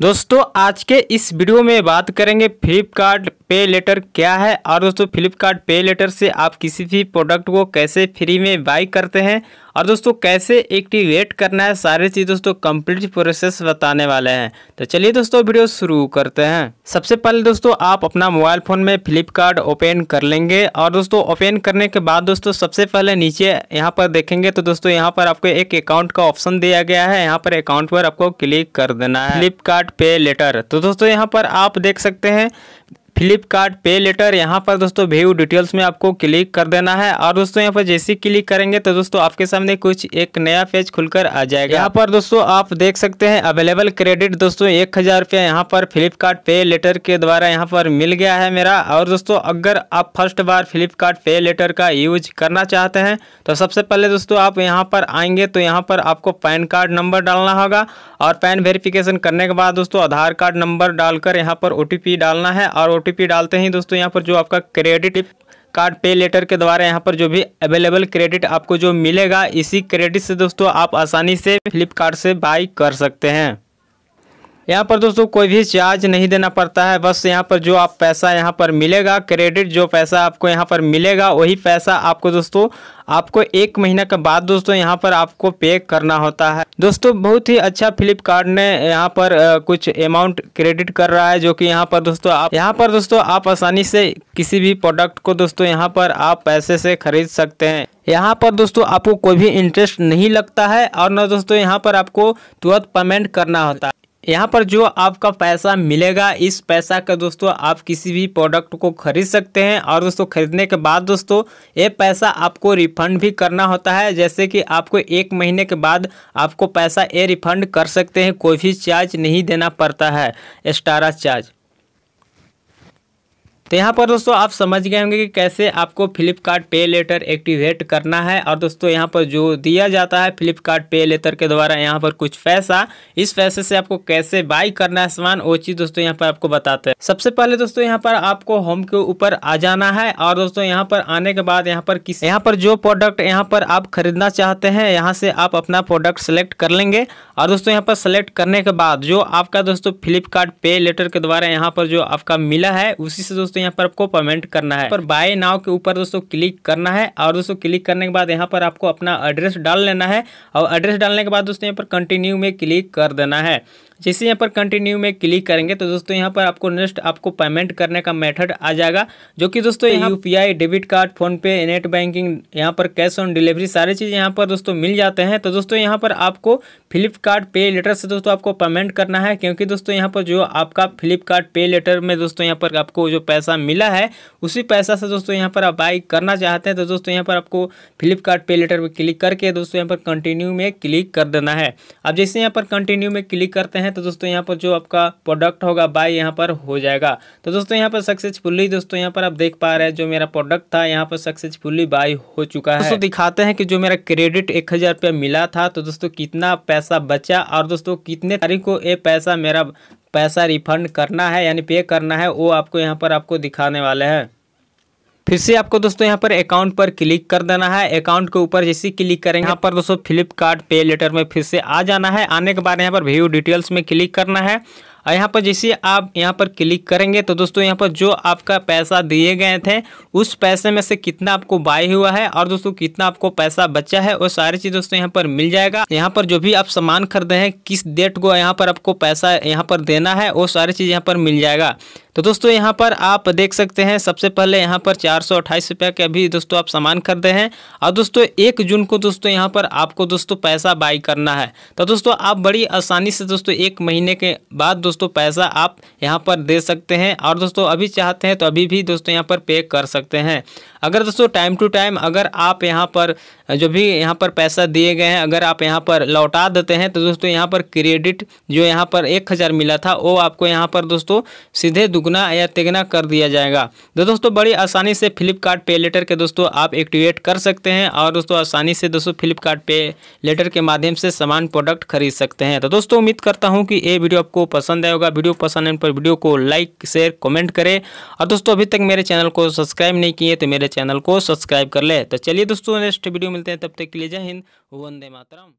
दोस्तों आज के इस वीडियो में बात करेंगे फ्लिपकार्ट पे लेटर क्या है और दोस्तों फ्लिपकार्ट पे लेटर से आप किसी भी प्रोडक्ट को कैसे फ्री में बाई करते हैं और दोस्तों कैसे एक्टिवेट करना है सारी चीज़ दोस्तों कंप्लीट प्रोसेस बताने वाले हैं तो चलिए दोस्तों वीडियो शुरू करते हैं सबसे पहले दोस्तों आप अपना मोबाइल फ़ोन में फ्लिपकार्ट ओपन कर लेंगे और दोस्तों ओपन करने के बाद दोस्तों सबसे पहले नीचे यहाँ पर देखेंगे तो दोस्तों यहाँ पर आपको एक अकाउंट का ऑप्शन दिया गया है यहाँ पर अकाउंट पर आपको क्लिक कर देना है फ्लिपकार्ट पे लेटर तो दोस्तों यहाँ पर आप देख सकते हैं फ्लिपकार्ट पे लेटर यहाँ पर दोस्तों व्यू डिटेल्स में आपको क्लिक कर देना है और दोस्तों यहाँ पर जैसे क्लिक करेंगे तो दोस्तों आपके सामने कुछ एक नया पेज खुलकर आ जाएगा यहाँ पर दोस्तों आप देख सकते हैं अवेलेबल क्रेडिट दोस्तों एक हज़ार रुपया यहाँ पर फ्लिपकार्ट पे लेटर के द्वारा यहाँ पर मिल गया है मेरा और दोस्तों अगर आप फर्स्ट बार फ्लिपकार्ट पे लेटर का यूज करना चाहते हैं तो सबसे पहले दोस्तों आप यहाँ पर आएंगे तो यहाँ पर आपको पैन कार्ड नंबर डालना होगा और पैन वेरिफिकेशन करने के बाद दोस्तों आधार कार्ड नंबर डालकर यहाँ पर ओ डालना है और ओ ओटीपी डालते ही दोस्तों यहाँ पर जो आपका क्रेडिट कार्ड पे लेटर के द्वारा यहाँ पर जो भी अवेलेबल क्रेडिट आपको जो मिलेगा इसी क्रेडिट से दोस्तों आप आसानी से फ्लिपकार्ट से बाई कर सकते हैं यहाँ पर दोस्तों कोई भी चार्ज नहीं देना पड़ता है बस यहाँ पर जो आप पैसा यहाँ पर मिलेगा क्रेडिट जो पैसा आपको यहाँ पर मिलेगा वही पैसा आपको दोस्तों आपको एक महीना के बाद दोस्तों यहाँ पर आपको पे करना होता है दोस्तों बहुत ही अच्छा फ्लिपकार्ट ने यहाँ पर कुछ अमाउंट क्रेडिट कर रहा है जो कि यहाँ पर दोस्तों आप यहाँ पर दोस्तों आप आसानी से किसी भी प्रोडक्ट को दोस्तों यहाँ पर आप पैसे से खरीद सकते हैं यहाँ पर दोस्तों आपको कोई भी इंटरेस्ट नहीं लगता है और न दोस्तों यहाँ पर आपको तुरंत पेमेंट करना होता है यहाँ पर जो आपका पैसा मिलेगा इस पैसा का दोस्तों आप किसी भी प्रोडक्ट को खरीद सकते हैं और दोस्तों खरीदने के बाद दोस्तों ये पैसा आपको रिफंड भी करना होता है जैसे कि आपको एक महीने के बाद आपको पैसा ये रिफंड कर सकते हैं कोई भी चार्ज नहीं देना पड़ता है एक्स्ट्रा चार्ज तो यहाँ पर दोस्तों आप समझ गए होंगे कि कैसे आपको फ्लिपकार्ट पे लेटर एक्टिवेट करना है और दोस्तों यहाँ पर जो दिया जाता है फ्लिपकार्ट पे लेटर के द्वारा यहाँ पर कुछ पैसा इस पैसे से आपको कैसे बाई करना है सामान वो चीज़ दोस्तों यहाँ पर आपको बताते हैं सबसे पहले दोस्तों यहाँ पर आपको होम के ऊपर आ जाना है और दोस्तों यहाँ पर आने के बाद यहाँ पर किस यहाँ पर जो प्रोडक्ट यहाँ पर आप खरीदना चाहते हैं यहाँ से आप अपना प्रोडक्ट सेलेक्ट कर लेंगे और दोस्तों यहाँ पर सेलेक्ट करने के बाद जो आपका दोस्तों फ्लिपकार्ट पे लेटर के द्वारा यहाँ पर जो आपका मिला है उसी से दोस्तों दोस्तों यहाँ पर आपको पेमेंट करना है पर बाय नाव के ऊपर दोस्तों क्लिक करना है और दोस्तों क्लिक करने के बाद यहाँ पर आपको अपना एड्रेस डाल लेना है और एड्रेस डालने के बाद दोस्तों यहाँ पर कंटिन्यू में क्लिक कर देना है जैसे यहाँ पर कंटिन्यू में क्लिक करेंगे तो दोस्तों यहाँ पर आपको नेक्स्ट आपको पेमेंट करने का मेथड आ जाएगा जो कि दोस्तों यहाँ UPI debit card PhonePe net banking यहाँ पर कैश ऑन डिलीवरी सारी चीज़ यहाँ पर दोस्तों मिल जाते हैं तो दोस्तों यहाँ पर आपको फ्लिपकार्ट पे लेटर से दोस्तों आपको पेमेंट करना है क्योंकि दोस्तों यहाँ पर जो आपका फ्लिपकार्ट पे लेटर में दोस्तों यहाँ पर आपको जो पैसा मिला है उसी पैसा से दोस्तों यहाँ पर आप बाई करना चाहते हैं तो दोस्तों यहाँ पर आपको फ्लिपकार्ट पे लेटर में क्लिक करके दोस्तों यहाँ पर कंटिन्यू में क्लिक कर देना है अब जैसे यहाँ पर कंटिन्यू में क्लिक करते हैं हैं तो दोस्तों यहाँ पर जो आपका प्रोडक्ट होगा बाय यहाँ पर हो जाएगा तो दोस्तों यहाँ पर सक्सेसफुली दोस्तों यहाँ पर आप देख पा रहे हैं जो मेरा प्रोडक्ट था यहाँ पर सक्सेसफुली बाय हो चुका है दोस्तों दिखाते हैं कि जो मेरा क्रेडिट एक हज़ार रुपया मिला था तो दोस्तों कितना पैसा बचा और दोस्तों कितने तारीख को ये पैसा मेरा पैसा रिफंड करना है यानी पे करना है वो आपको यहाँ पर आपको दिखाने वाले हैं फिर से आपको दोस्तों यहाँ पर अकाउंट पर क्लिक कर देना है अकाउंट के ऊपर जैसे क्लिक करेंगे यहाँ पर दोस्तों फ्लिपकार्ट पे लेटर में फिर से आ जाना है आने के बाद यहाँ पर व्यू डिटेल्स में क्लिक करना है और यहाँ पर जैसे आप यहाँ पर क्लिक करेंगे तो दोस्तों यहाँ पर जो आपका पैसा दिए गए थे उस पैसे में से कितना आपको बाय हुआ है और दोस्तों कितना आपको पैसा बचा है वो सारी चीज़ दोस्तों यहाँ पर मिल जाएगा यहाँ पर जो भी आप सामान खरीदे हैं किस डेट को यहाँ पर आपको पैसा यहाँ पर देना है वो सारी चीज़ यहाँ पर मिल जाएगा तो दोस्तों यहाँ पर आप देख सकते हैं सबसे पहले यहाँ पर चार सौ अट्ठाईस रुपये के अभी दोस्तों आप सामान खरीदे हैं और दोस्तों एक जून को दोस्तों यहाँ पर आपको दोस्तों पैसा बाई करना है तो दोस्तों आप बड़ी आसानी से दोस्तों एक महीने के बाद दोस्तों पैसा आप यहाँ पर दे सकते हैं और दोस्तों अभी चाहते हैं तो अभी भी दोस्तों यहाँ पर पे कर सकते हैं अगर दोस्तों टाइम टू टाइम अगर आप यहाँ पर जो भी यहाँ पर पैसा दिए गए हैं अगर आप यहाँ पर लौटा देते हैं तो दोस्तों यहाँ पर क्रेडिट जो यहाँ पर एक हज़ार मिला था वो आपको यहाँ पर दोस्तों सीधे दुग दोगुना या तिगना कर दिया जाएगा तो दोस्तों बड़ी आसानी से फ्लिपकार्ट पे लेटर के दोस्तों आप एक्टिवेट कर सकते हैं और दोस्तों आसानी से दोस्तों फ्लिपकार्ट पे लेटर के माध्यम से सामान प्रोडक्ट खरीद सकते हैं तो दोस्तों उम्मीद करता हूँ कि ये वीडियो आपको पसंद आएगा वीडियो पसंद आने पर वीडियो को लाइक शेयर कमेंट करें और दोस्तों अभी तक मेरे चैनल को सब्सक्राइब नहीं किए तो मेरे चैनल को सब्सक्राइब कर ले तो चलिए दोस्तों नेक्स्ट वीडियो मिलते हैं तब तक के लिए जय हिंद वंदे मातरम